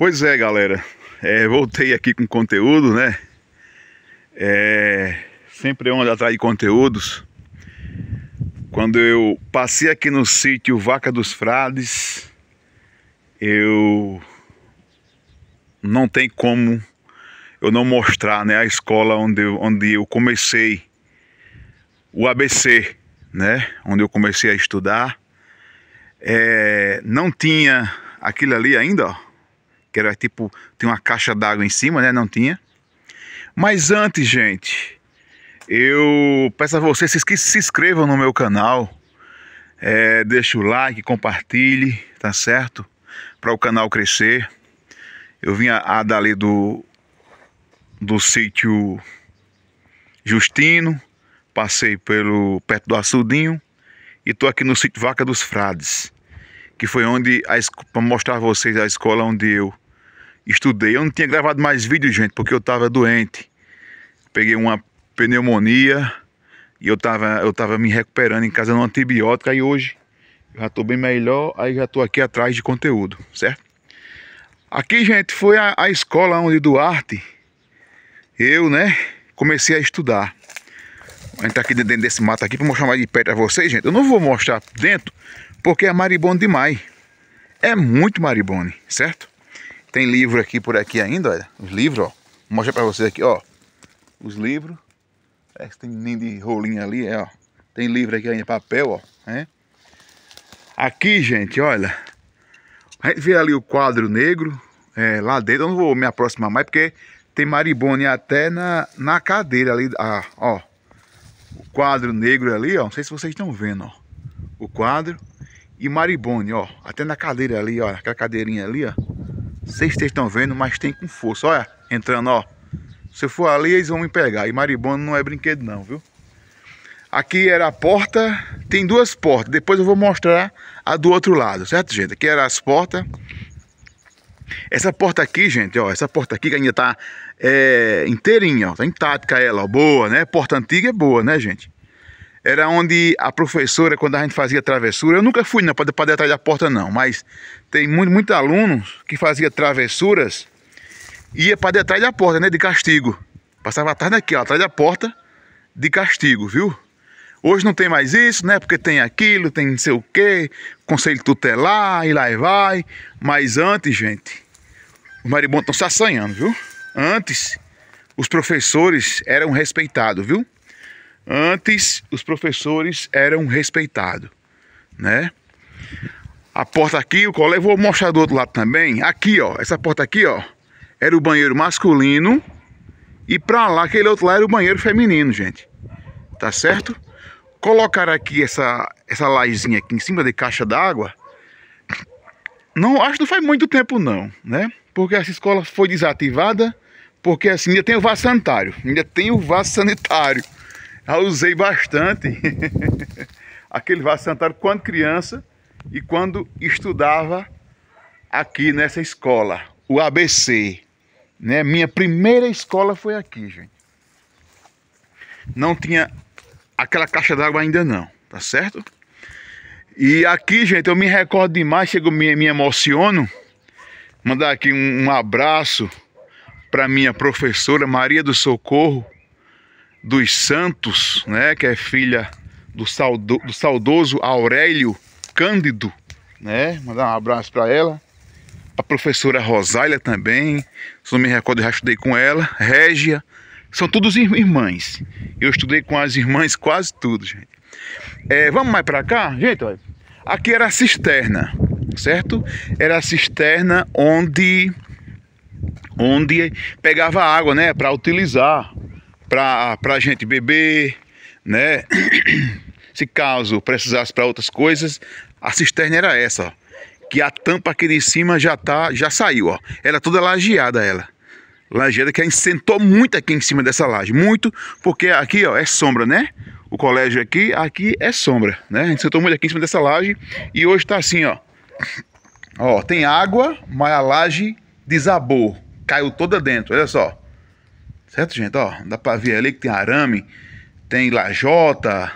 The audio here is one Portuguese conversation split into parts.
Pois é, galera. É, voltei aqui com conteúdo, né? É, sempre é onde atrás de conteúdos. Quando eu passei aqui no sítio Vaca dos Frades, eu não tem como eu não mostrar, né, a escola onde eu, onde eu comecei o ABC, né, onde eu comecei a estudar. É, não tinha aquilo ali ainda, ó que era tipo, tem uma caixa d'água em cima, né? Não tinha. Mas antes, gente, eu peço a vocês que se inscrevam no meu canal, é, deixe o like, compartilhe, tá certo? Para o canal crescer. Eu vim a, a dali do, do sítio Justino, passei pelo perto do Açudinho e tô aqui no sítio Vaca dos Frades que foi onde para mostrar a vocês a escola onde eu estudei. Eu não tinha gravado mais vídeo, gente, porque eu estava doente. Peguei uma pneumonia e eu estava eu tava me recuperando em casa no antibiótico e hoje já estou bem melhor, aí já estou aqui atrás de conteúdo, certo? Aqui, gente, foi a, a escola onde Duarte eu, né, comecei a estudar. A gente tá aqui dentro desse mato aqui para mostrar mais de perto a vocês, gente. Eu não vou mostrar dentro, porque é maribondo demais. É muito maribondo, certo? Tem livro aqui por aqui ainda, olha. Os livros, ó. Vou mostrar pra vocês aqui, ó. Os livros. É que tem nem de rolinho ali, é, ó. Tem livro aqui ainda, papel, ó. É. Aqui, gente, olha. A gente vê ali o quadro negro. É, lá dentro, eu não vou me aproximar mais, porque tem maribone até na, na cadeira ali. Ah, ó. O quadro negro ali, ó. Não sei se vocês estão vendo, ó. O quadro e maribone, ó. Até na cadeira ali, ó. Aquela cadeirinha ali, ó. Vocês estão vendo, mas tem com força. Olha, entrando, ó. Se eu for ali, eles vão me pegar. E maribone não é brinquedo não, viu? Aqui era a porta. Tem duas portas. Depois eu vou mostrar a do outro lado, certo, gente? Aqui eram as portas. Essa porta aqui, gente, ó. Essa porta aqui que ainda tá é, inteirinha, ó. Tá intacta ela, ó. Boa, né? Porta antiga é boa, né, gente? era onde a professora, quando a gente fazia travessura, eu nunca fui não, para detrás da porta não, mas tem muito, muito alunos que fazia travessuras, ia para detrás da porta, né, de castigo. Passava a tarde aqui, ó, atrás da porta, de castigo, viu? Hoje não tem mais isso, né? Porque tem aquilo, tem não sei o quê, conselho tutelar e lá e vai. Mas antes, gente, os maribondos estão se assanhando, viu? Antes, os professores eram respeitados, viu? Antes os professores eram respeitados, né? A porta aqui, o colega, vou mostrar do outro lado também. Aqui, ó, essa porta aqui, ó, era o banheiro masculino e para lá, aquele outro lá era o banheiro feminino, gente. Tá certo? Colocar aqui essa essa lajezinha aqui em cima de caixa d'água. Não, acho que não faz muito tempo não, né? Porque essa escola foi desativada, porque assim, ainda tem o vaso sanitário, ainda tem o vaso sanitário. Já usei bastante aquele vaso sanitário quando criança e quando estudava aqui nessa escola, o ABC. Né? Minha primeira escola foi aqui, gente. Não tinha aquela caixa d'água ainda não, tá certo? E aqui, gente, eu me recordo demais, chego, me, me emociono. Mandar aqui um, um abraço para minha professora Maria do Socorro, dos Santos, né, que é filha do, saudo, do saudoso Aurélio Cândido, né? Mandar um abraço para ela. A professora Rosália também, se não me recordo, já estudei com ela. Régia, são todos irmãs. Eu estudei com as irmãs quase tudo, gente. É, vamos mais para cá? Gente, olha. Aqui era a cisterna, certo? Era a cisterna onde onde pegava água, né, para utilizar para a gente beber, né? Se caso precisasse para outras coisas, a cisterna era essa, ó, que a tampa aqui de cima já tá, já saiu, ó. Ela é toda lajeada ela. Lajeada que a gente sentou muito aqui em cima dessa laje, muito, porque aqui, ó, é sombra, né? O colégio aqui, aqui é sombra, né? A gente sentou muito aqui em cima dessa laje e hoje tá assim, ó. Ó, tem água, mas a laje desabou, caiu toda dentro, olha só. Certo, gente? Ó, dá pra ver ali que tem arame, tem lajota,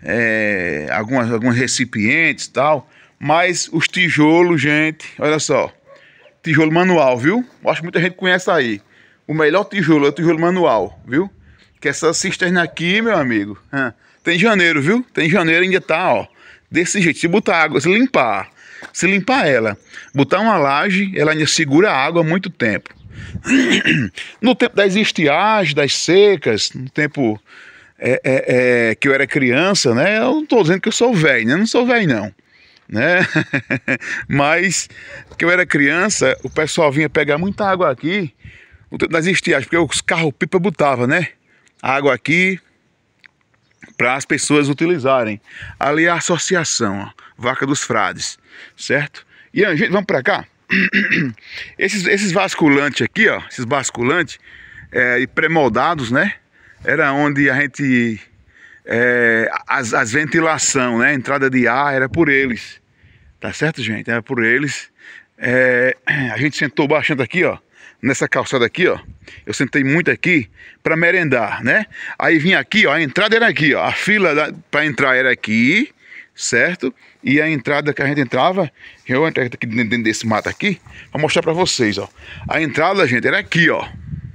é, algumas, alguns recipientes e tal. Mas os tijolos, gente, olha só. Tijolo manual, viu? acho que muita gente conhece aí. O melhor tijolo é o tijolo manual, viu? Que essa cisterna aqui, meu amigo, tem janeiro, viu? Tem janeiro ainda tá, ó. Desse jeito, se botar água, se limpar, se limpar ela, botar uma laje, ela ainda segura a água há muito tempo. No tempo das estiagens, das secas, no tempo é, é, é, que eu era criança, né? Eu não estou dizendo que eu sou velho, né? Não sou velho, não. Né? Mas que eu era criança, o pessoal vinha pegar muita água aqui no tempo das estiagens, porque os carros-pipa botava, né? Água aqui, para as pessoas utilizarem. Ali é a associação, ó, Vaca dos Frades, certo? E a gente, vamos para cá? esses, esses basculantes aqui, ó, esses basculantes é, e pré-moldados, né? Era onde a gente. É, as, as ventilação, né? Entrada de ar era por eles. Tá certo, gente? Era por eles. É, a gente sentou bastante aqui, ó. Nessa calçada aqui, ó. Eu sentei muito aqui para merendar, né? Aí vinha aqui, ó. A entrada era aqui, ó. A fila para entrar era aqui certo? E a entrada que a gente entrava, eu entrei aqui dentro desse mato aqui, para mostrar para vocês, ó. A entrada, gente, era aqui, ó.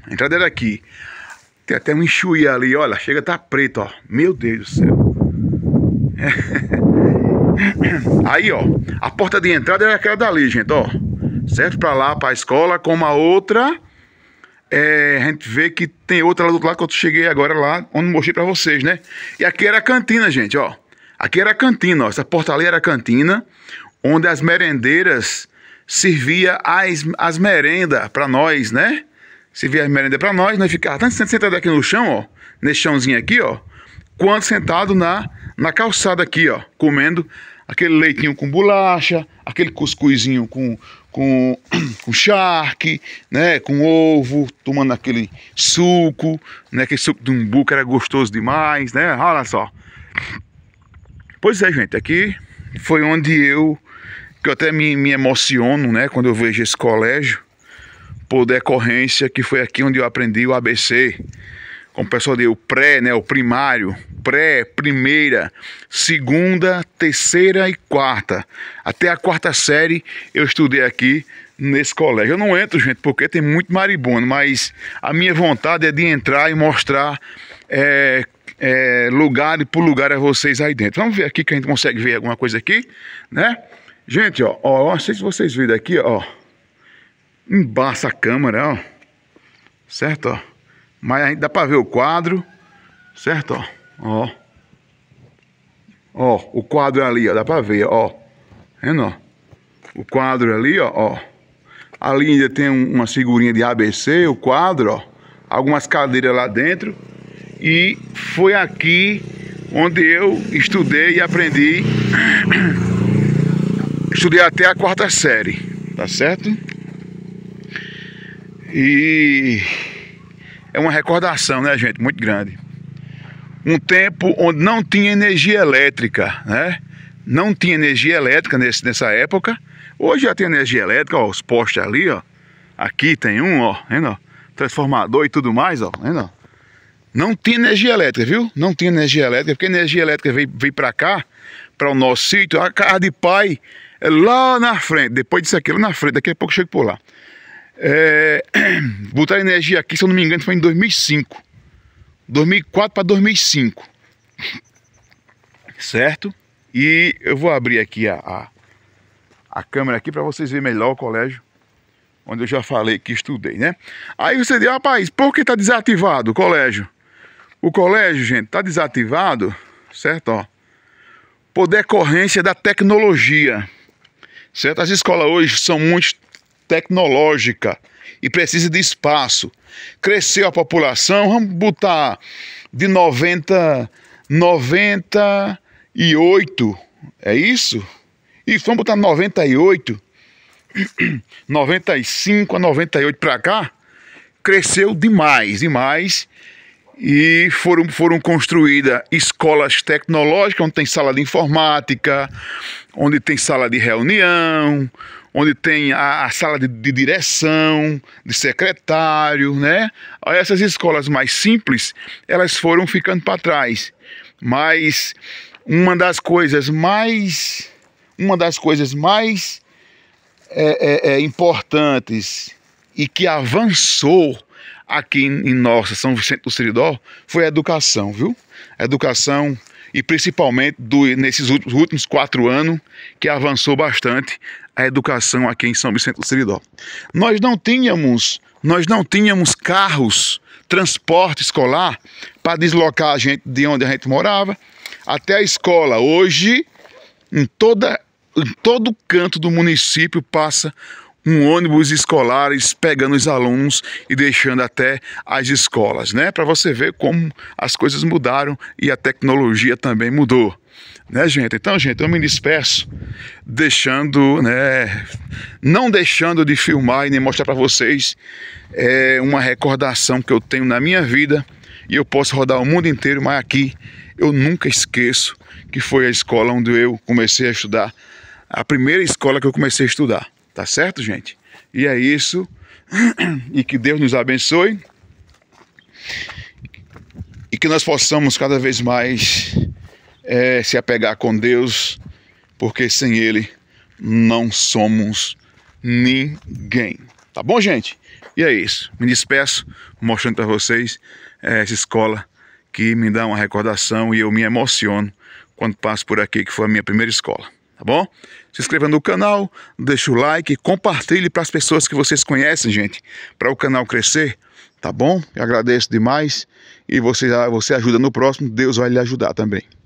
A entrada era aqui. Tem até um enxuí ali, olha, chega a tá preto, ó. Meu Deus do céu. Aí, ó, a porta de entrada era aquela dali, gente, ó. Certo? Pra lá, pra escola, como a outra. É, a gente vê que tem outra lá do outro lado que eu cheguei agora lá, onde mostrei pra vocês, né? E aqui era a cantina, gente, ó. Aqui era a cantina, ó, essa portaria era a cantina, onde as merendeiras servia as, as merendas para nós, né? Servia as merendas para nós, nós ficava tanto sentado aqui no chão, ó, nesse chãozinho aqui, ó, quanto sentado na, na calçada aqui, ó, comendo aquele leitinho com bolacha, aquele cuscuzinho com, com, com charque, né, com ovo, tomando aquele suco, né, aquele suco de umbu que era gostoso demais, né, olha só. Pois é, gente, aqui foi onde eu, que eu até me, me emociono, né, quando eu vejo esse colégio, por decorrência que foi aqui onde eu aprendi o ABC. Como o pessoal deu, o pré, né, o primário, pré, primeira, segunda, terceira e quarta. Até a quarta série eu estudei aqui nesse colégio. Eu não entro, gente, porque tem muito maribondo, mas a minha vontade é de entrar e mostrar é, é, lugar por lugar a é vocês aí dentro. Vamos ver aqui que a gente consegue ver alguma coisa aqui, né? Gente, ó, ó, não sei se vocês viram aqui, ó. Embaça a câmera, ó. Certo, ó. Mas ainda dá pra ver o quadro, certo, ó. Ó. Ó, o quadro é ali, ó, dá pra ver, ó. Vendo, ó. O quadro é ali, ó, ó. Ali ainda tem um, uma figurinha de ABC, o quadro, ó. Algumas cadeiras lá dentro. E foi aqui onde eu estudei e aprendi. Estudei até a quarta série, tá certo? E é uma recordação, né, gente? Muito grande. Um tempo onde não tinha energia elétrica, né? Não tinha energia elétrica nesse, nessa época. Hoje já tem energia elétrica, ó, os postes ali, ó. Aqui tem um, ó, vendo, ó, transformador e tudo mais, ó, vendo, ó. Não tinha energia elétrica, viu? Não tinha energia elétrica, porque a energia elétrica veio, veio para cá, para o nosso sítio, a casa de pai, é lá na frente, depois disso aqui, lá na frente, daqui a pouco eu chego por lá. É, botaram energia aqui, se eu não me engano, foi em 2005. 2004 para 2005. Certo? E eu vou abrir aqui a, a, a câmera aqui para vocês verem melhor o colégio onde eu já falei que estudei, né? Aí você diz, ah, rapaz, por que está desativado o colégio? O colégio, gente, tá desativado, certo? por decorrência da tecnologia, certo? As escolas hoje são muito tecnológicas e precisa de espaço. Cresceu a população, vamos botar de 90, 98, é isso? E vamos botar 98, 95 a 98 para cá, cresceu demais, demais e foram, foram construídas escolas tecnológicas, onde tem sala de informática, onde tem sala de reunião, onde tem a, a sala de, de, direção, de secretário, né? Essas escolas mais simples, elas foram ficando para trás. Mas uma das coisas mais, uma das coisas mais é, é, é, importantes e que avançou aqui em nossa São Vicente do Seridó foi a educação, viu? A educação e principalmente do, nesses últimos quatro anos que avançou bastante a educação aqui em São Vicente do Seridó. Nós não tínhamos, nós não tínhamos carros, transporte escolar para deslocar a gente de onde a gente morava até a escola. Hoje, em toda em todo canto do município passa um ônibus escolares pegando os alunos e deixando até as escolas, né? Para você ver como as coisas mudaram e a tecnologia também mudou, né, gente? Então, gente, eu me disperso, deixando, né? Não deixando de filmar e nem mostrar para vocês é uma recordação que eu tenho na minha vida e eu posso rodar o mundo inteiro, mas aqui eu nunca esqueço que foi a escola onde eu comecei a estudar, a primeira escola que eu comecei a estudar. Tá certo, gente? E é isso. E que Deus nos abençoe. E que nós possamos cada vez mais é, se apegar com Deus, porque sem Ele não somos ninguém. Tá bom, gente? E é isso. Me despeço mostrando para vocês é, essa escola que me dá uma recordação e eu me emociono quando passo por aqui, que foi a minha primeira escola tá bom? Se inscreva no canal, deixa o like, compartilhe para as pessoas que vocês conhecem, gente, para o canal crescer, tá bom? Eu agradeço demais e você, você ajuda no próximo, Deus vai lhe ajudar também.